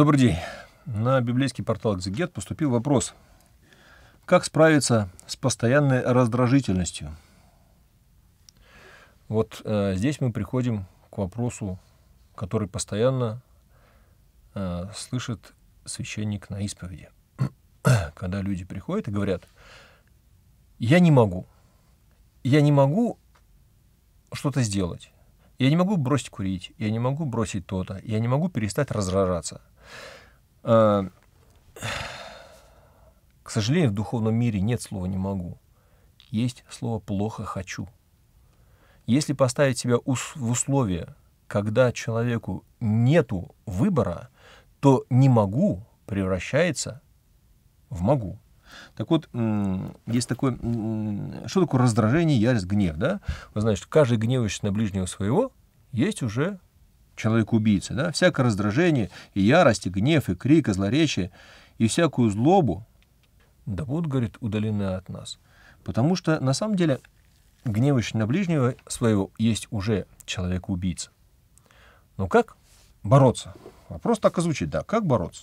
Добрый день. На библейский портал «Экзегет» поступил вопрос. Как справиться с постоянной раздражительностью? Вот э, здесь мы приходим к вопросу, который постоянно э, слышит священник на исповеди. Когда люди приходят и говорят, я не могу, я не могу что-то сделать, я не могу бросить курить, я не могу бросить то-то, я не могу перестать раздражаться – Э, к сожалению, в духовном мире нет слова «не могу». Есть слово «плохо хочу». Если поставить себя в условия, когда человеку нету выбора, то «не могу» превращается в «могу». Так вот, есть такое, что такое раздражение, ярость, гнев, да? Вы знаете, что каждый гневающий на ближнего своего есть уже человек-убийца, да, всякое раздражение и ярость, и гнев, и крик, и злоречие, и всякую злобу, да будут, говорит, удалены от нас. Потому что на самом деле гневающий на ближнего своего есть уже человек-убийца. Но как бороться? Вопрос так и звучит, да, как бороться?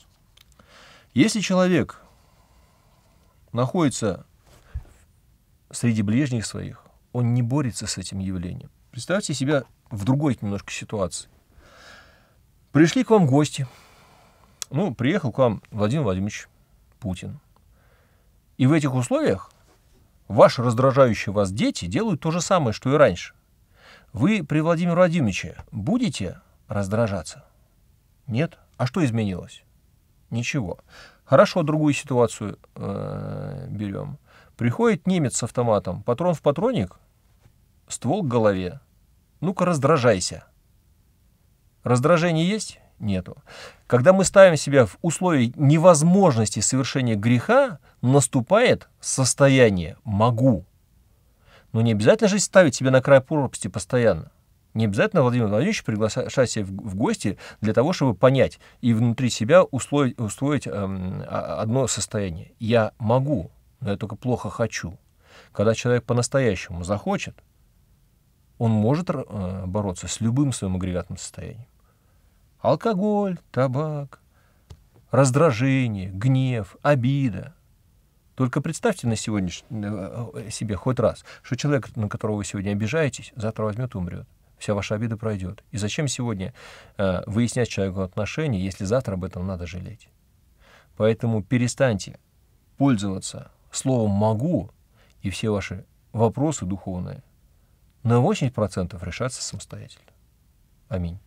Если человек находится среди ближних своих, он не борется с этим явлением. Представьте себя в другой немножко ситуации. Пришли к вам гости. Ну, приехал к вам Владимир Владимирович Путин. И в этих условиях ваши раздражающие вас дети делают то же самое, что и раньше. Вы при Владимире Владимировиче будете раздражаться? Нет? А что изменилось? Ничего. Хорошо, другую ситуацию э, берем. Приходит немец с автоматом, патрон в патроник, ствол к голове. Ну-ка раздражайся. Раздражение есть? Нету. Когда мы ставим себя в условии невозможности совершения греха, наступает состояние «могу». Но не обязательно же ставить себя на край пропасти постоянно. Не обязательно Владимир Владимирович приглашать себя в гости для того, чтобы понять и внутри себя усвоить, усвоить эм, а, одно состояние. Я могу, но я только плохо хочу. Когда человек по-настоящему захочет, он может э, бороться с любым своим агрегатным состоянием. Алкоголь, табак, раздражение, гнев, обида. Только представьте на сегодняшний э, себе хоть раз, что человек, на которого вы сегодня обижаетесь, завтра возьмет и умрет. Вся ваша обида пройдет. И зачем сегодня э, выяснять человеку отношения, если завтра об этом надо жалеть? Поэтому перестаньте пользоваться словом «могу», и все ваши вопросы духовные на 80% решатся самостоятельно. Аминь.